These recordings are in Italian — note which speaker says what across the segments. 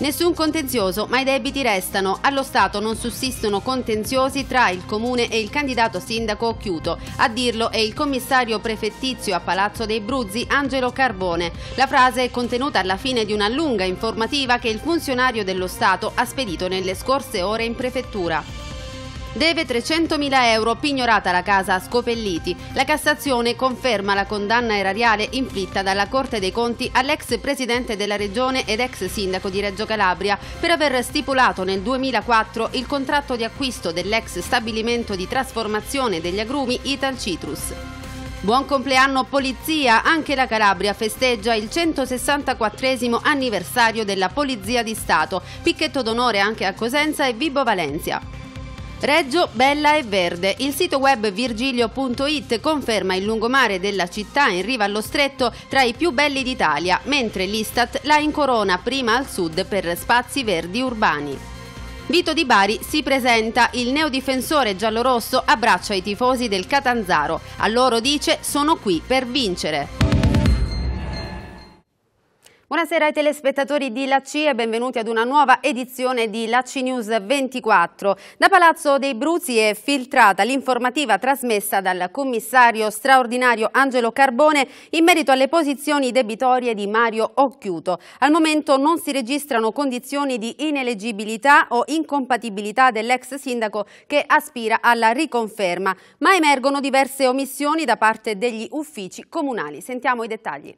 Speaker 1: Nessun contenzioso, ma i debiti restano. Allo Stato non sussistono contenziosi tra il Comune e il candidato sindaco Chiuto. A dirlo è il commissario prefettizio a Palazzo dei Bruzzi, Angelo Carbone. La frase è contenuta alla fine di una lunga informativa che il funzionario dello Stato ha spedito nelle scorse ore in prefettura. Deve 300.000 euro, pignorata la casa a Scopelliti. La Cassazione conferma la condanna erariale inflitta dalla Corte dei Conti all'ex presidente della regione ed ex sindaco di Reggio Calabria per aver stipulato nel 2004 il contratto di acquisto dell'ex stabilimento di trasformazione degli agrumi Ital Citrus. Buon compleanno Polizia, anche la Calabria festeggia il 164 anniversario della Polizia di Stato. Picchetto d'onore anche a Cosenza e Vibo Valencia. Reggio Bella e Verde. Il sito web virgilio.it conferma il lungomare della città in riva allo stretto tra i più belli d'Italia, mentre l'Istat la incorona prima al sud per spazi verdi urbani. Vito Di Bari si presenta, il neodifensore giallorosso abbraccia i tifosi del Catanzaro. A loro dice sono qui per vincere. Buonasera ai telespettatori di La e benvenuti ad una nuova edizione di La News 24. Da Palazzo dei Bruzi è filtrata l'informativa trasmessa dal commissario straordinario Angelo Carbone in merito alle posizioni debitorie di Mario Occhiuto. Al momento non si registrano condizioni di ineleggibilità o incompatibilità dell'ex sindaco che aspira alla riconferma, ma emergono diverse omissioni da parte degli uffici comunali. Sentiamo i dettagli.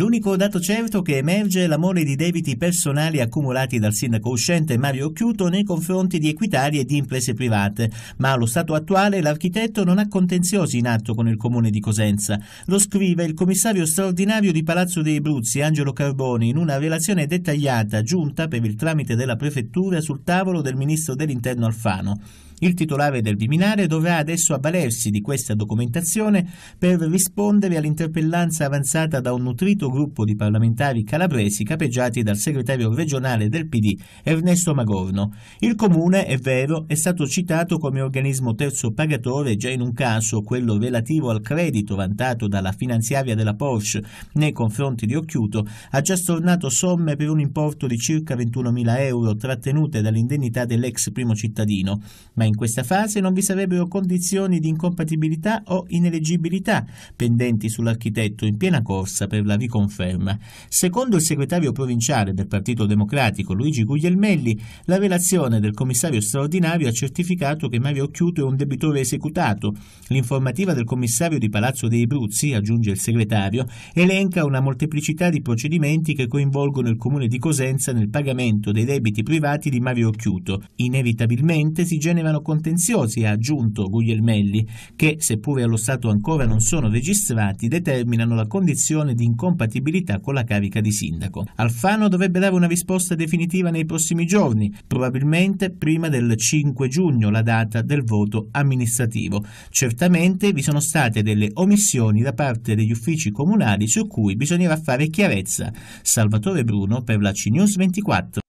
Speaker 2: L'unico dato certo che emerge è l'amore di debiti personali accumulati dal sindaco uscente Mario Occhiuto nei confronti di equitari e di imprese private, ma allo stato attuale l'architetto non ha contenziosi in atto con il comune di Cosenza. Lo scrive il commissario straordinario di Palazzo dei Bruzzi, Angelo Carboni, in una relazione dettagliata giunta per il tramite della prefettura sul tavolo del ministro dell'interno Alfano. Il titolare del Viminare dovrà adesso avvalersi di questa documentazione per rispondere all'interpellanza avanzata da un nutrito gruppo di parlamentari calabresi capeggiati dal segretario regionale del PD Ernesto Magorno. Il comune, è vero, è stato citato come organismo terzo pagatore già in un caso, quello relativo al credito vantato dalla finanziaria della Porsche nei confronti di Occhiuto, ha già stornato somme per un importo di circa 21.000 euro trattenute dall'indennità dell'ex primo cittadino, ma in in questa fase non vi sarebbero condizioni di incompatibilità o ineleggibilità pendenti sull'architetto in piena corsa per la riconferma. Secondo il segretario provinciale del Partito Democratico Luigi Guglielmelli, la relazione del commissario straordinario ha certificato che Mario Occhiuto è un debitore esecutato. L'informativa del commissario di Palazzo dei Bruzzi, aggiunge il segretario, elenca una molteplicità di procedimenti che coinvolgono il comune di Cosenza nel pagamento dei debiti privati di Mario Occhiuto. Inevitabilmente si generano meno contenziosi, ha aggiunto Guglielmelli, che, seppure allo Stato ancora non sono registrati, determinano la condizione di incompatibilità con la carica di sindaco. Alfano dovrebbe dare una risposta definitiva nei prossimi giorni, probabilmente prima del 5 giugno, la data del voto amministrativo. Certamente vi sono state delle omissioni da parte degli uffici comunali su cui bisognerà fare chiarezza. Salvatore Bruno per la CNews 24.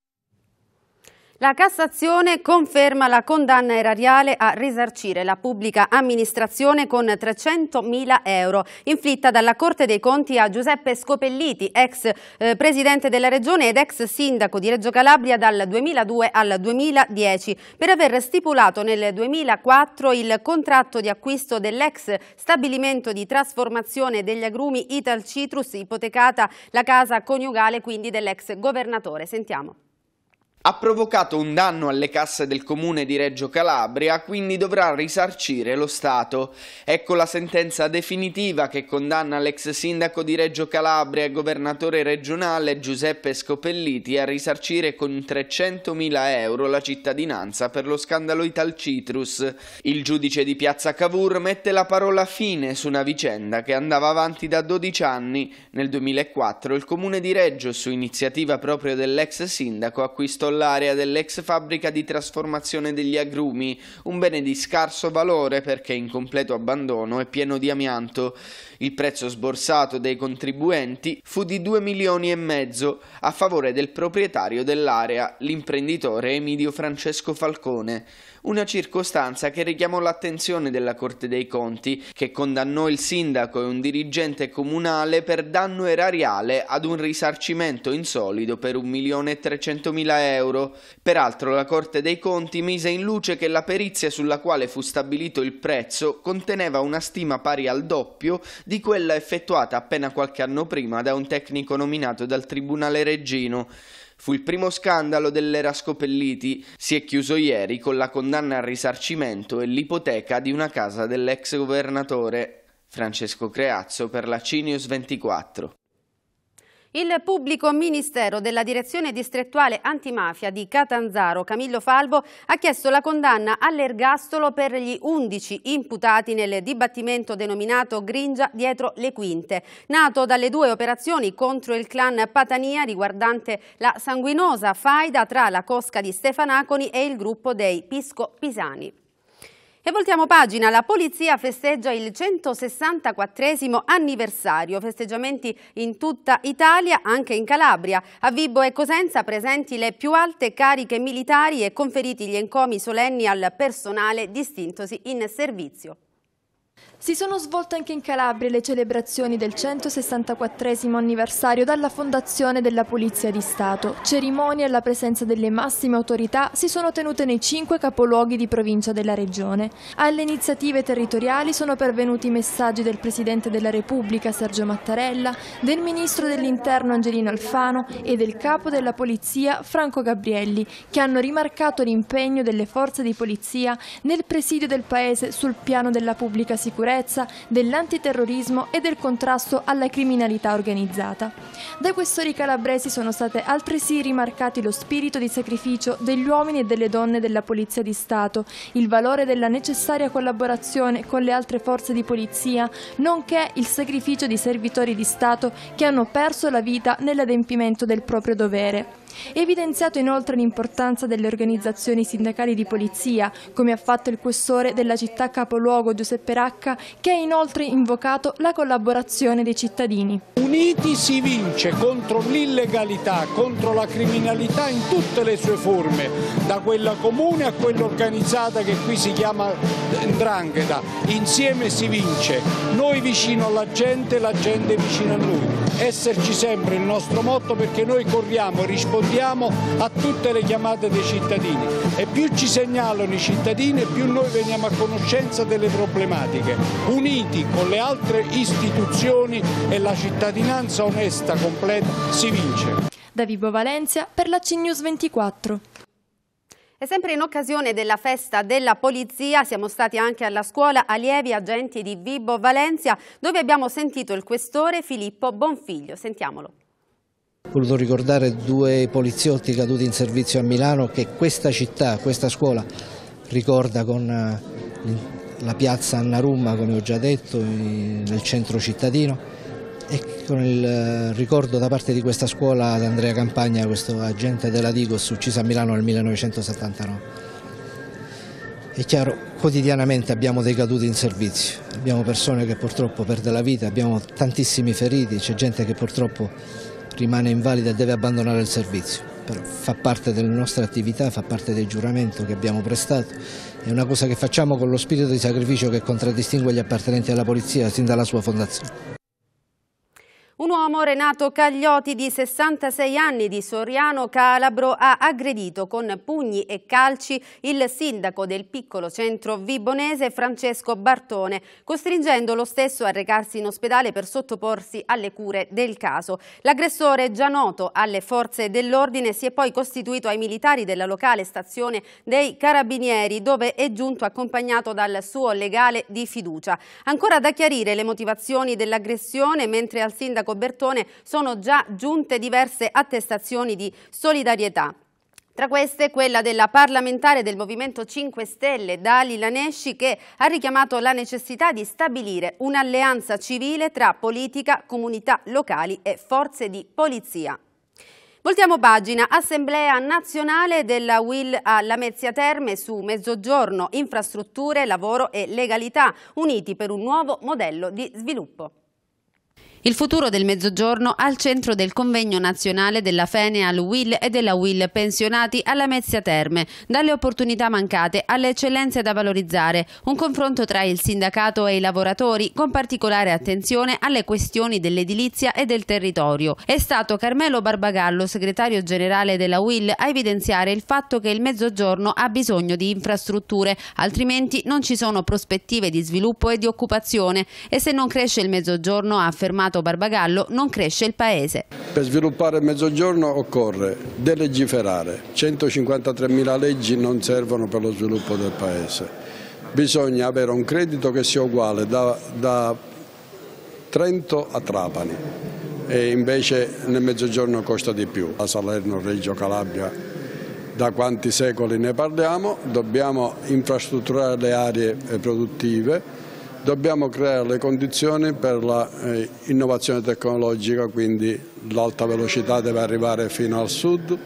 Speaker 1: La Cassazione conferma la condanna erariale a risarcire la pubblica amministrazione con 300.000 euro inflitta dalla Corte dei Conti a Giuseppe Scopelliti, ex eh, presidente della Regione ed ex sindaco di Reggio Calabria dal 2002 al 2010 per aver stipulato nel 2004 il contratto di acquisto dell'ex stabilimento di trasformazione degli agrumi Ital Citrus ipotecata la casa coniugale quindi dell'ex governatore. Sentiamo
Speaker 3: ha provocato un danno alle casse del comune di Reggio Calabria, quindi dovrà risarcire lo Stato. Ecco la sentenza definitiva che condanna l'ex sindaco di Reggio Calabria e governatore regionale Giuseppe Scopelliti a risarcire con 300.000 euro la cittadinanza per lo scandalo Italcitrus. Il giudice di Piazza Cavour mette la parola fine su una vicenda che andava avanti da 12 anni. Nel 2004 il comune di Reggio, su iniziativa proprio dell'ex sindaco, acquistò l'area dell'ex fabbrica di trasformazione degli agrumi, un bene di scarso valore perché in completo abbandono e pieno di amianto. Il prezzo sborsato dei contribuenti fu di 2 milioni e mezzo a favore del proprietario dell'area, l'imprenditore Emidio Francesco Falcone, una circostanza che richiamò l'attenzione della Corte dei Conti, che condannò il sindaco e un dirigente comunale per danno erariale ad un risarcimento in solido per 1.300.000 euro. Peraltro la Corte dei Conti mise in luce che la perizia sulla quale fu stabilito il prezzo conteneva una stima pari al doppio di quella effettuata appena qualche anno prima da un tecnico nominato dal Tribunale Reggino. Fu il primo scandalo dell'era Scopelliti, si è chiuso ieri con la condanna al risarcimento e l'ipoteca di una casa dell'ex governatore. Francesco Creazzo per la Cinius 24.
Speaker 1: Il pubblico ministero della direzione distrettuale antimafia di Catanzaro, Camillo Falvo, ha chiesto la condanna all'ergastolo per gli 11 imputati nel dibattimento denominato Gringia dietro le quinte, nato dalle due operazioni contro il clan Patania riguardante la sanguinosa faida tra la cosca di Stefanaconi e il gruppo dei Pisco Pisani. E voltiamo pagina, la polizia festeggia il 164 anniversario, festeggiamenti in tutta Italia, anche in Calabria. A Vibo e Cosenza presenti le più alte cariche militari e conferiti gli encomi solenni al personale distintosi in servizio.
Speaker 4: Si sono svolte anche in Calabria le celebrazioni del 164 anniversario dalla fondazione della Polizia di Stato. Cerimonie alla presenza delle massime autorità si sono tenute nei cinque capoluoghi di provincia della regione. Alle iniziative territoriali sono pervenuti i messaggi del Presidente della Repubblica Sergio Mattarella, del Ministro dell'Interno Angelino Alfano e del Capo della Polizia Franco Gabrielli, che hanno rimarcato l'impegno delle forze di polizia nel presidio del Paese sul piano della pubblica sicurezza sicurezza, dell'antiterrorismo e del contrasto alla criminalità organizzata. Dai questori calabresi sono state altresì rimarcati lo spirito di sacrificio degli uomini e delle donne della Polizia di Stato, il valore della necessaria collaborazione con le altre forze di polizia, nonché il sacrificio di servitori di Stato che hanno perso la vita nell'adempimento del proprio dovere. Evidenziato inoltre l'importanza delle organizzazioni sindacali di polizia, come ha fatto il questore della città capoluogo Giuseppe Racca, che ha inoltre invocato la collaborazione dei cittadini.
Speaker 5: Uniti si vince contro l'illegalità, contro la criminalità in tutte le sue forme, da quella comune a quella organizzata che qui si chiama Drangheta. Insieme si vince, noi vicino alla gente, la gente vicino a noi. Esserci sempre il nostro motto perché noi corriamo rispondiamo rispondiamo a tutte le chiamate dei cittadini e più ci segnalano i cittadini più noi veniamo a conoscenza delle problematiche, uniti con le altre istituzioni e la cittadinanza onesta, completa, si vince.
Speaker 4: Da Vibo
Speaker 1: Valencia per la CNews 24. E sempre in occasione della festa della polizia siamo stati anche alla scuola allievi agenti di Vibo Valencia dove abbiamo sentito il questore Filippo Bonfiglio. Sentiamolo.
Speaker 3: Ho voluto ricordare due poliziotti caduti in servizio a Milano che questa città, questa scuola ricorda con eh, la piazza Annarumma, come ho già detto, nel centro cittadino e con il eh, ricordo da parte di questa scuola ad Andrea Campagna, questo agente della Digos ucciso a Milano nel 1979. È chiaro, quotidianamente abbiamo dei caduti in servizio, abbiamo persone che purtroppo perdono la vita, abbiamo tantissimi feriti, c'è gente che purtroppo rimane invalida e deve abbandonare il servizio. Però fa parte delle nostre attività, fa parte del giuramento che abbiamo prestato. È una cosa che facciamo con lo spirito di sacrificio che contraddistingue gli appartenenti alla polizia sin dalla sua fondazione.
Speaker 1: Un uomo, Renato Cagliotti, di 66 anni, di Soriano Calabro, ha aggredito con pugni e calci il sindaco del piccolo centro vibonese Francesco Bartone, costringendo lo stesso a recarsi in ospedale per sottoporsi alle cure del caso. L'aggressore, già noto alle forze dell'ordine, si è poi costituito ai militari della locale stazione dei Carabinieri, dove è giunto accompagnato dal suo legale di fiducia. Ancora da chiarire le motivazioni dell'aggressione, mentre al sindaco sindaco Bertone sono già giunte diverse attestazioni di solidarietà. Tra queste quella della parlamentare del Movimento 5 Stelle Dali Lanesci, che ha richiamato la necessità di stabilire un'alleanza civile tra politica, comunità locali e forze di polizia. Voltiamo pagina, Assemblea nazionale della WIL a Lamezia Terme su mezzogiorno, infrastrutture, lavoro e legalità, uniti per un nuovo modello di sviluppo. Il futuro del Mezzogiorno al centro del convegno nazionale della Feneal WIL e della WIL pensionati alla Mezzia Terme, dalle opportunità mancate alle eccellenze da valorizzare, un confronto tra il sindacato e i lavoratori con particolare attenzione alle questioni dell'edilizia e del territorio. È stato Carmelo Barbagallo, segretario generale della WIL, a evidenziare il fatto che il Mezzogiorno ha bisogno di infrastrutture, altrimenti non ci sono prospettive di sviluppo e di occupazione e se non cresce il Mezzogiorno, ha affermato Renato Barbagallo non cresce il Paese.
Speaker 5: Per sviluppare il mezzogiorno occorre delegiferare, 153 mila leggi non servono per lo sviluppo del Paese. Bisogna avere un credito che sia uguale da, da Trento a Trapani e invece nel mezzogiorno costa di più. A Salerno, Reggio Calabria da quanti secoli ne parliamo, dobbiamo infrastrutturare le aree produttive, dobbiamo creare le condizioni per l'innovazione eh, tecnologica, quindi l'alta velocità deve arrivare fino al sud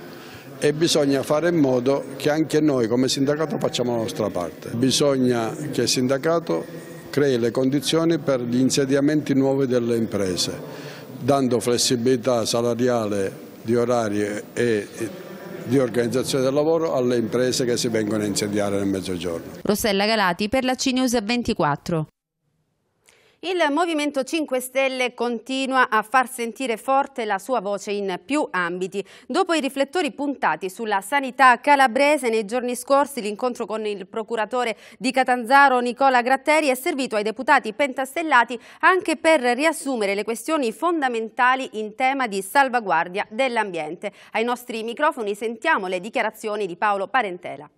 Speaker 5: e bisogna fare in modo che anche noi come sindacato facciamo la nostra parte. Bisogna che il sindacato crei le condizioni per gli insediamenti nuovi delle imprese, dando flessibilità salariale di orari e di organizzazione del lavoro alle imprese che si vengono a insediare nel mezzogiorno.
Speaker 1: Rossella Galati per la CNews 24. Il Movimento 5 Stelle continua a far sentire forte la sua voce in più ambiti. Dopo i riflettori puntati sulla sanità calabrese, nei giorni scorsi l'incontro con il procuratore di Catanzaro Nicola Gratteri è servito ai deputati pentastellati anche per riassumere le questioni fondamentali in tema di salvaguardia dell'ambiente. Ai nostri microfoni sentiamo le dichiarazioni di Paolo Parentela.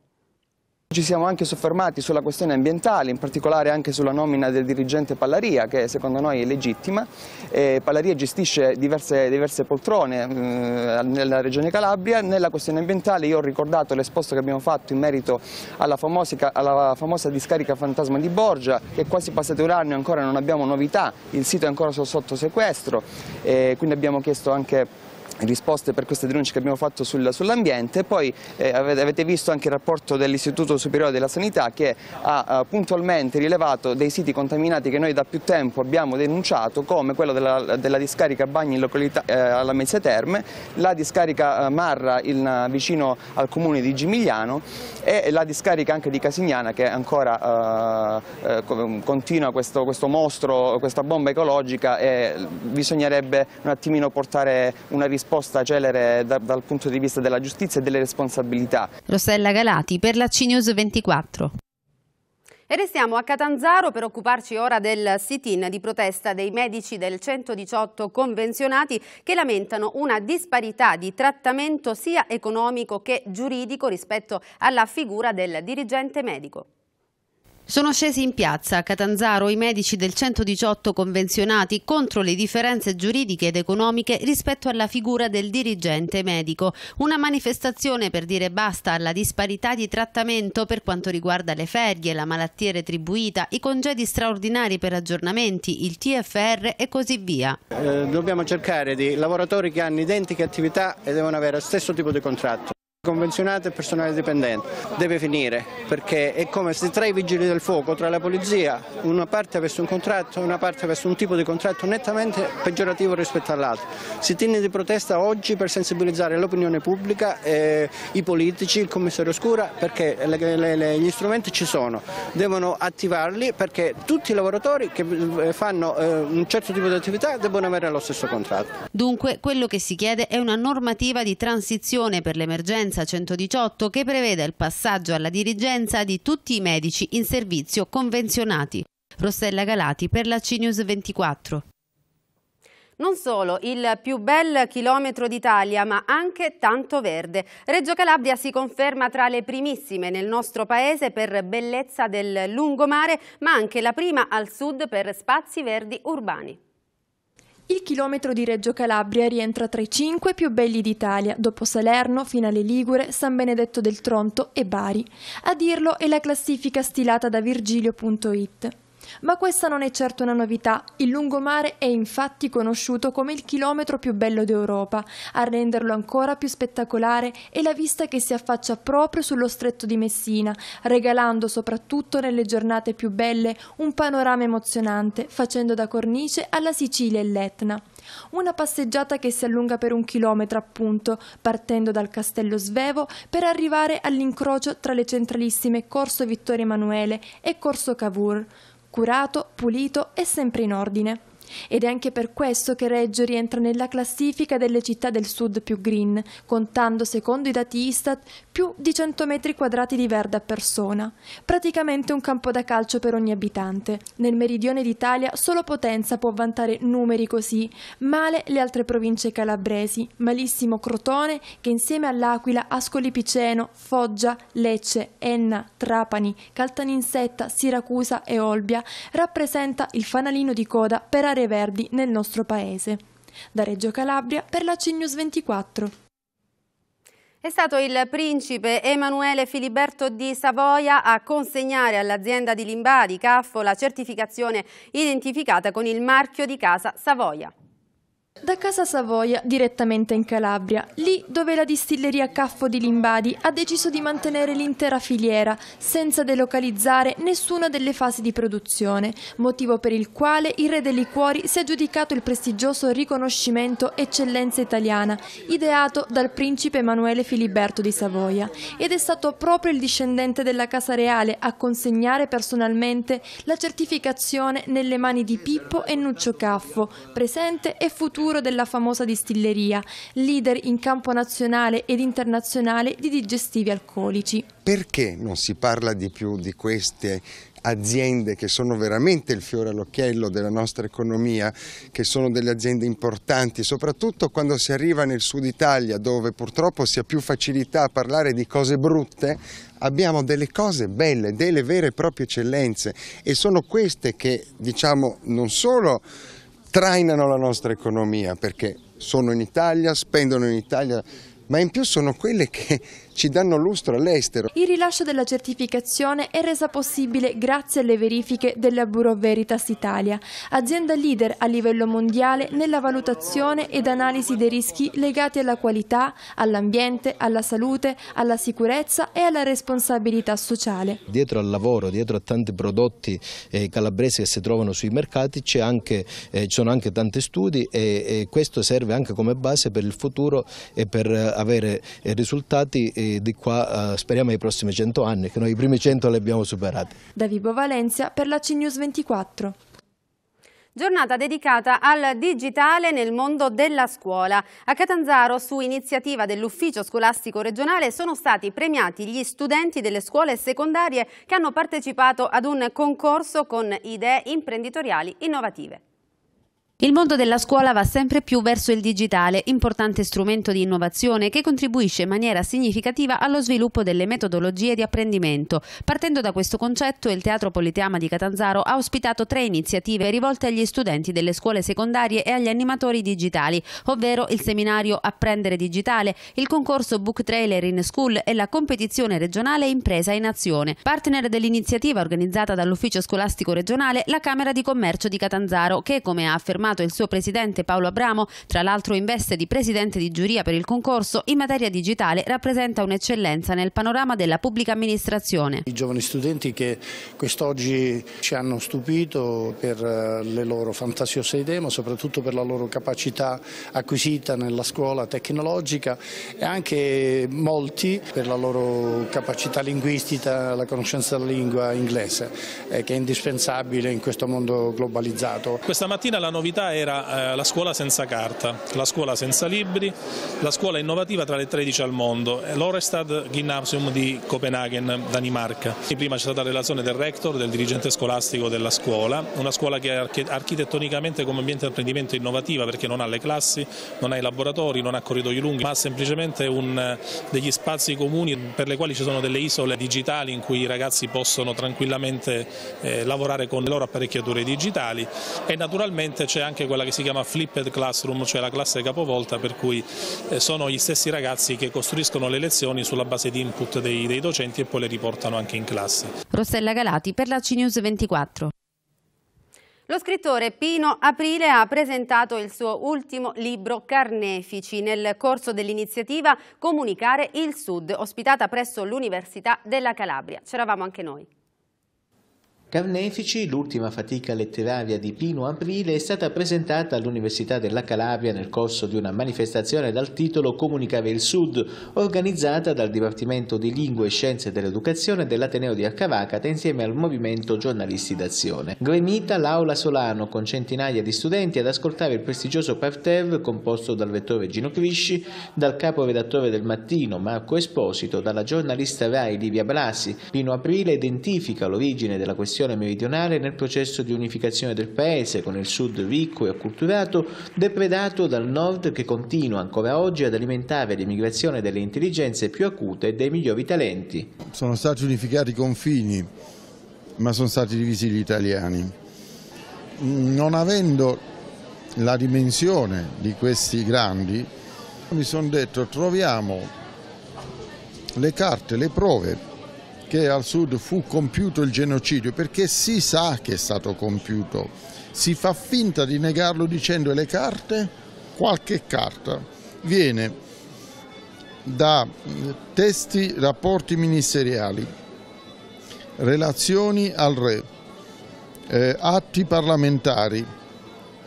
Speaker 6: Ci siamo anche soffermati sulla questione ambientale, in particolare anche sulla nomina del dirigente Pallaria, che secondo noi è legittima. Eh, Pallaria gestisce diverse, diverse poltrone eh, nella regione Calabria. Nella questione ambientale io ho ricordato l'esposto che abbiamo fatto in merito alla, famosica, alla famosa discarica fantasma di Borgia, che è quasi passato un anno e ancora non abbiamo novità, il sito è ancora sotto sequestro, eh, quindi abbiamo chiesto anche risposte per queste denunce che abbiamo fatto sul, sull'ambiente. Poi eh, avete visto anche il rapporto dell'Istituto Superiore della Sanità che ha eh, puntualmente rilevato dei siti contaminati che noi da più tempo abbiamo denunciato come quello della, della discarica Bagni in località, eh, alla Mezzia Terme, la discarica eh, Marra in, eh, vicino al comune di Gimigliano e la discarica anche di Casignana che ancora eh, continua questo, questo mostro, questa bomba ecologica e bisognerebbe un attimino portare una risposta risposta celere da, dal punto di vista della giustizia e delle responsabilità.
Speaker 1: Rossella Galati per la CNews 24. E restiamo a Catanzaro per occuparci ora del sit-in di protesta dei medici del 118 convenzionati che lamentano una disparità di trattamento sia economico che giuridico rispetto alla figura del dirigente medico. Sono scesi in piazza a Catanzaro i medici del 118 convenzionati contro le differenze giuridiche ed economiche rispetto alla figura del dirigente medico. Una manifestazione per dire basta alla disparità di trattamento per quanto riguarda le ferie, la malattia retribuita, i congedi straordinari per aggiornamenti, il TFR e così via.
Speaker 2: Eh, dobbiamo cercare di lavoratori che hanno identiche attività e devono avere lo stesso tipo di contratto convenzionato e personale dipendente. Deve finire perché è come se tra i vigili del fuoco, tra la polizia, una parte avesse un contratto e una parte avesse un tipo di contratto nettamente peggiorativo rispetto all'altro. Si tiene di protesta oggi per sensibilizzare l'opinione pubblica, eh, i politici, il commissario Scura perché le, le, le, gli strumenti ci sono, devono attivarli perché tutti i lavoratori che eh, fanno eh, un certo tipo di attività devono avere lo stesso contratto.
Speaker 1: Dunque quello che si chiede è una normativa di transizione per l'emergenza ordinanza 118 che prevede il passaggio alla dirigenza di tutti i medici in servizio convenzionati. Rossella Galati per la CNews 24. Non solo il più bel chilometro d'Italia, ma anche tanto verde. Reggio Calabria si conferma tra le primissime nel nostro paese per bellezza del lungomare, ma anche la prima al sud per spazi verdi urbani.
Speaker 4: Il chilometro di Reggio Calabria rientra tra i cinque più belli d'Italia, dopo Salerno, Finale Ligure, San Benedetto del Tronto e Bari. A dirlo è la classifica stilata da Virgilio.it. Ma questa non è certo una novità, il lungomare è infatti conosciuto come il chilometro più bello d'Europa, a renderlo ancora più spettacolare è la vista che si affaccia proprio sullo stretto di Messina, regalando soprattutto nelle giornate più belle un panorama emozionante, facendo da cornice alla Sicilia e l'Etna. Una passeggiata che si allunga per un chilometro appunto, partendo dal Castello Svevo per arrivare all'incrocio tra le centralissime Corso Vittorio Emanuele e Corso Cavour curato, pulito e sempre in ordine. Ed è anche per questo che Reggio rientra nella classifica delle città del sud più green, contando, secondo i dati Istat, più di 100 metri quadrati di verde a persona, praticamente un campo da calcio per ogni abitante. Nel meridione d'Italia solo Potenza può vantare numeri così, male le altre province calabresi, malissimo Crotone che insieme all'Aquila, Ascoli Piceno, Foggia, Lecce, Enna, Trapani, Caltaninsetta, Siracusa e Olbia rappresenta il fanalino di coda per arrivare aree verdi nel nostro paese. Da Reggio Calabria per la CNews 24.
Speaker 1: È stato il principe Emanuele Filiberto di Savoia a consegnare all'azienda di Limbari, Caffo, la certificazione identificata con il marchio di casa Savoia.
Speaker 4: Da Casa Savoia direttamente in Calabria, lì dove la distilleria Caffo di Limbadi ha deciso di mantenere l'intera filiera senza delocalizzare nessuna delle fasi di produzione, motivo per il quale il Re dei Liquori si è giudicato il prestigioso riconoscimento Eccellenza Italiana, ideato dal principe Emanuele Filiberto di Savoia, ed è stato proprio il discendente della Casa Reale a consegnare personalmente la certificazione nelle mani di Pippo e Nuccio Caffo, presente e futuro sicuro della famosa distilleria, leader in campo nazionale ed internazionale di digestivi alcolici.
Speaker 6: Perché non si parla di più di queste aziende che sono veramente il fiore all'occhiello della nostra economia, che sono delle aziende importanti, soprattutto quando si arriva nel sud Italia dove purtroppo si ha più facilità a parlare di cose brutte, abbiamo delle cose belle, delle vere e proprie eccellenze e sono queste che diciamo non solo trainano la nostra economia perché sono in Italia, spendono in Italia, ma in più sono quelle che ci danno lustro all'estero.
Speaker 4: Il rilascio della certificazione è resa possibile grazie alle verifiche della Bureau Veritas Italia, azienda leader a livello mondiale nella valutazione ed analisi dei rischi legati alla qualità, all'ambiente, alla salute, alla sicurezza e alla responsabilità sociale.
Speaker 3: Dietro al lavoro,
Speaker 2: dietro a tanti prodotti eh, calabresi che si trovano sui mercati eh, ci eh, sono anche tanti studi e, e questo serve anche come base per il futuro e per eh, avere eh, risultati di, qua eh, speriamo ai prossimi 100 anni, che noi i primi 100 li abbiamo superati.
Speaker 4: Da Valencia per la CNews 24. Giornata dedicata
Speaker 1: al digitale nel mondo della scuola. A Catanzaro, su iniziativa dell'Ufficio Scolastico Regionale, sono stati premiati gli studenti delle scuole secondarie che hanno partecipato ad un concorso con idee imprenditoriali innovative. Il mondo della scuola va sempre più verso il digitale, importante strumento di innovazione che contribuisce in maniera significativa allo sviluppo delle metodologie di apprendimento. Partendo da questo concetto, il Teatro Politeama di Catanzaro ha ospitato tre iniziative rivolte agli studenti delle scuole secondarie e agli animatori digitali, ovvero il seminario Apprendere Digitale, il concorso Book Trailer in School e la competizione regionale Impresa in Azione. Partner dell'iniziativa organizzata dall'Ufficio Scolastico Regionale, la Camera di Commercio di Catanzaro, che, come ha affermato confermato il suo presidente Paolo Abramo, tra l'altro in veste di presidente di giuria per il concorso, in materia digitale rappresenta un'eccellenza nel panorama della pubblica amministrazione.
Speaker 5: I giovani studenti che quest'oggi ci hanno stupito per eh, le loro fantasiose idee, ma soprattutto per la loro capacità acquisita nella scuola tecnologica e anche molti per la loro capacità linguistica, la conoscenza della lingua inglese, eh, che è indispensabile in questo mondo globalizzato.
Speaker 7: Questa mattina la novità novità era eh, la scuola senza carta, la scuola senza libri, la scuola innovativa tra le 13 al mondo, l'Orestad Gymnasium di Copenaghen, Danimarca. Prima c'è stata la relazione del rector, del dirigente scolastico della scuola, una scuola che architettonicamente come ambiente di apprendimento è innovativa perché non ha le classi, non ha i laboratori, non ha corridoi lunghi, ma ha semplicemente un, eh, degli spazi comuni per le quali ci sono delle isole digitali in cui i ragazzi possono tranquillamente eh, lavorare con le loro apparecchiature digitali e naturalmente c'è anche quella che si chiama flipped classroom, cioè la classe capovolta per cui eh, sono gli stessi ragazzi che costruiscono le lezioni sulla base di input dei, dei docenti e poi le riportano anche in classe.
Speaker 1: Rossella Galati per la CNews 24. Lo scrittore Pino Aprile ha presentato il suo ultimo libro Carnefici nel corso dell'iniziativa Comunicare il Sud, ospitata presso l'Università della Calabria. C'eravamo anche noi.
Speaker 2: Carnefici, l'ultima fatica letteraria di Pino Aprile, è stata presentata all'Università della Calabria nel corso di una manifestazione dal titolo Comunicare il Sud, organizzata dal Dipartimento di Lingue e Scienze dell'Educazione dell'Ateneo di Arcavacata insieme al Movimento Giornalisti d'Azione. Gremita l'aula Solano con centinaia di studenti ad ascoltare il prestigioso parterre composto dal vettore Gino Crisci, dal capo redattore del Mattino Marco Esposito, dalla giornalista Rai Livia Brasi. Pino Aprile identifica l'origine della questione sezione meridionale nel processo di unificazione del paese con il sud ricco e
Speaker 5: acculturato
Speaker 2: depredato dal nord che continua ancora oggi ad alimentare l'immigrazione delle intelligenze più acute e dei migliori talenti.
Speaker 5: Sono stati unificati i confini ma sono stati divisi gli italiani. Non avendo la dimensione di questi grandi mi sono detto troviamo le carte, le prove che al sud fu compiuto il genocidio, perché si sa che è stato compiuto, si fa finta di negarlo dicendo le carte, qualche carta viene da eh, testi, rapporti ministeriali, relazioni al re, eh, atti parlamentari,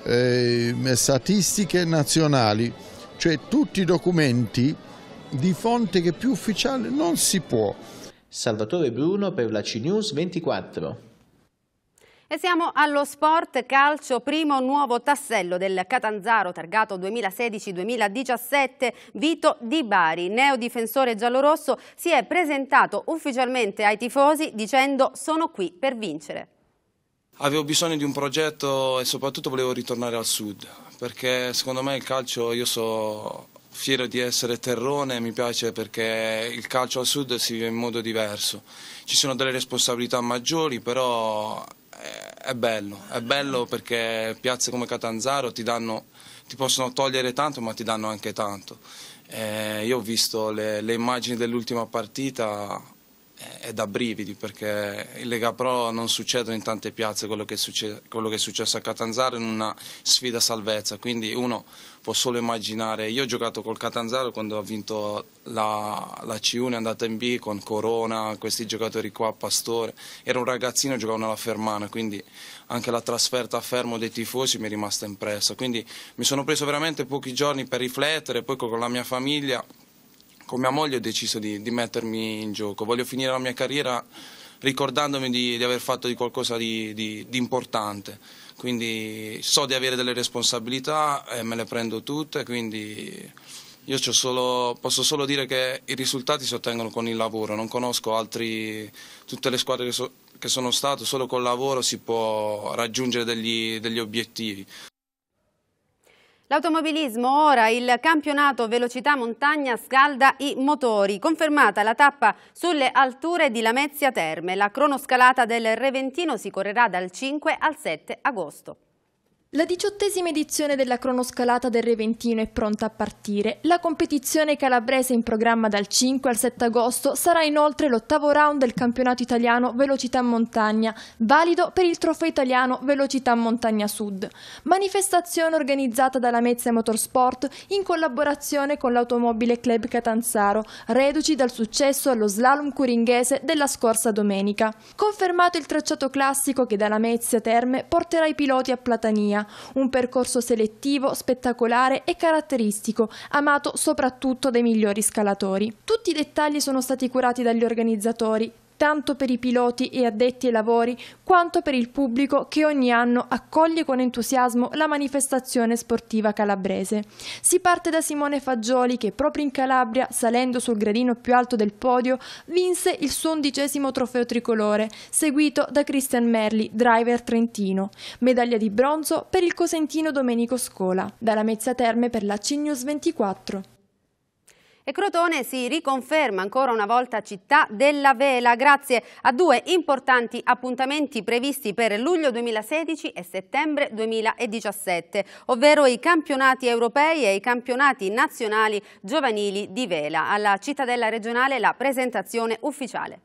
Speaker 5: eh, statistiche nazionali, cioè tutti i documenti di fonte che più ufficiale non si può. Salvatore Bruno per la CNews
Speaker 2: 24.
Speaker 1: E siamo allo sport calcio, primo nuovo tassello del Catanzaro targato 2016-2017, Vito Di Bari, neodifensore giallorosso, si è presentato ufficialmente ai tifosi dicendo sono qui per vincere.
Speaker 7: Avevo bisogno di un progetto e soprattutto volevo ritornare al sud, perché secondo me il calcio, io so fiero di essere terrone, mi piace perché il calcio al sud si vive in modo diverso. Ci sono delle responsabilità maggiori, però eh, è bello, è bello perché piazze come Catanzaro ti, danno, ti possono togliere tanto ma ti danno anche tanto. Eh, io ho visto le, le immagini dell'ultima partita, è da brividi perché in Lega Pro non succedono in tante piazze quello che, succe, quello che, è successo a Catanzaro in una sfida salvezza, quindi uno può solo immaginare. Io ho giocato col Catanzaro quando ha vinto la, la C1, è andata in B con Corona, questi giocatori qua, Pastore, era un ragazzino e giocavano alla Fermana, quindi anche la trasferta a Fermo dei tifosi mi è rimasta impressa, quindi mi sono preso veramente pochi giorni per riflettere, poi con la mia famiglia con mia moglie ho deciso di, di, mettermi in gioco. Voglio finire la mia carriera ricordandomi di, di aver fatto di qualcosa di, di, importante. Quindi so di avere delle responsabilità e eh, me le prendo tutte, quindi io solo, posso solo dire che i risultati si ottengono con il lavoro, non conosco altri, tutte le squadre che, so, che sono stato, solo col lavoro si può raggiungere degli, degli obiettivi.
Speaker 1: L'automobilismo ora, il campionato velocità montagna scalda i motori. Confermata la tappa sulle alture di Lamezia Terme. La cronoscalata del Reventino si correrà dal 5 al 7 agosto.
Speaker 4: La diciottesima edizione della cronoscalata del Reventino è pronta a partire. La competizione calabrese in programma dal 5 al 7 agosto sarà inoltre l'ottavo round del campionato italiano Velocità Montagna, valido per il trofeo italiano Velocità Montagna Sud. Manifestazione organizzata dalla Mezza Motorsport in collaborazione con l'Automobile Club Catanzaro, reduci dal successo allo slalom curinghese della scorsa domenica. Confermato il tracciato classico che dalla Mezia Terme porterà i piloti a Platania, Argentina, un percorso selettivo, spettacolare e caratteristico, amato soprattutto dai migliori scalatori. Tutti i dettagli sono stati curati dagli organizzatori, tanto per i piloti e addetti ai lavori quanto per il pubblico che ogni anno accoglie con entusiasmo la manifestazione sportiva calabrese. Si parte da Simone Fagioli che proprio in Calabria, salendo sul gradino più alto del podio, vinse il suo undicesimo trofeo tricolore, seguito da Christian Merli, driver trentino. Medaglia di bronzo per il cosentino Domenico Scola. Dalla Mezza Terme per la CNews 24. E Crotone
Speaker 1: si riconferma ancora una volta città della vela grazie a due importanti appuntamenti previsti per luglio 2016 e settembre 2017, ovvero i campionati europei e i campionati nazionali giovanili di vela. Alla cittadella regionale la presentazione ufficiale.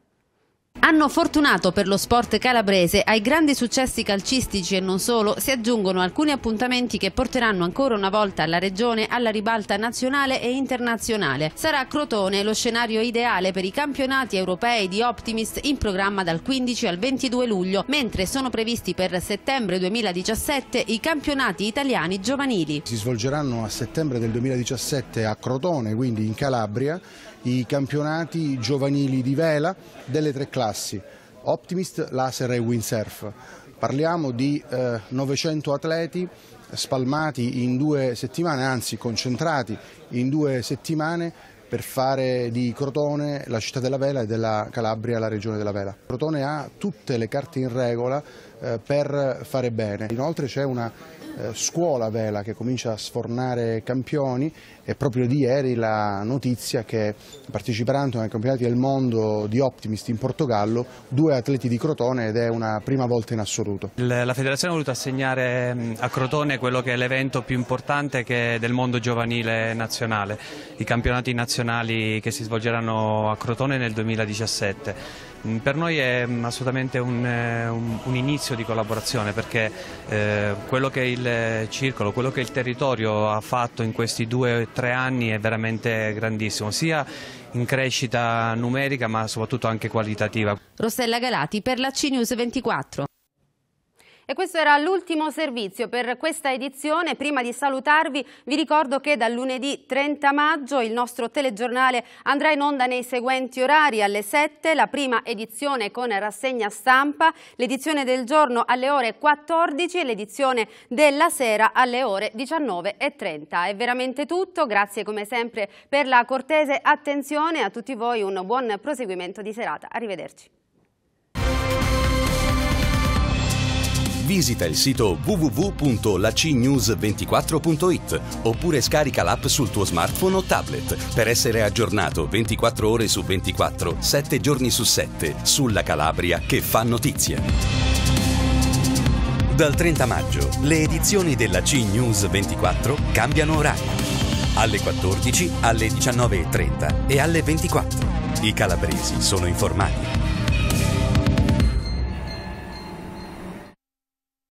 Speaker 1: Anno fortunato per lo sport calabrese, ai grandi successi calcistici e non solo si aggiungono alcuni appuntamenti che porteranno ancora una volta la regione alla ribalta nazionale e internazionale. Sarà a Crotone lo scenario ideale per i campionati europei di Optimist in programma dal 15 al 22 luglio, mentre sono previsti per settembre 2017 i campionati italiani giovanili.
Speaker 7: Si svolgeranno a settembre del 2017 a Crotone, quindi in Calabria, i campionati giovanili di vela delle tre classi, Optimist, Laser e Windsurf. Parliamo di eh, 900 atleti spalmati in due settimane, anzi concentrati in due settimane per fare di Crotone la città della vela e della Calabria la regione della vela. Crotone ha tutte le carte in regola eh, per fare bene. Inoltre c'è una eh, scuola vela che comincia a sfornare campioni e proprio di ieri la notizia che parteciperanno ai campionati del mondo di Optimist in Portogallo due atleti di Crotone ed è una prima volta in assoluto.
Speaker 6: La federazione ha voluto assegnare a Crotone quello che è l'evento più importante del mondo giovanile nazionale, i campionati nazionali che si svolgeranno a Crotone nel 2017 Mm, per noi è mm, assolutamente un, eh, un, un inizio di collaborazione perché eh, quello che il eh, circolo, quello che il territorio ha fatto in questi due o tre anni è veramente grandissimo, sia in crescita numerica ma soprattutto anche qualitativa.
Speaker 1: Rossella Galati per la CNews 24. E questo era l'ultimo servizio per questa edizione. Prima di salutarvi vi ricordo che dal lunedì 30 maggio il nostro telegiornale andrà in onda nei seguenti orari alle 7, la prima edizione con rassegna stampa, l'edizione del giorno alle ore 14 e l'edizione della sera alle ore 19.30. È veramente tutto, grazie come sempre per la cortese attenzione a tutti voi, un buon proseguimento di serata. Arrivederci.
Speaker 7: Visita il sito www.lacnews24.it
Speaker 6: oppure scarica l'app sul tuo smartphone o tablet per essere aggiornato 24 ore su 24, 7 giorni su 7 sulla Calabria che fa notizia. Dal 30 maggio le edizioni della C-News 24 cambiano orario. Alle 14, alle 19.30 e
Speaker 3: alle 24.
Speaker 6: I calabresi sono informati.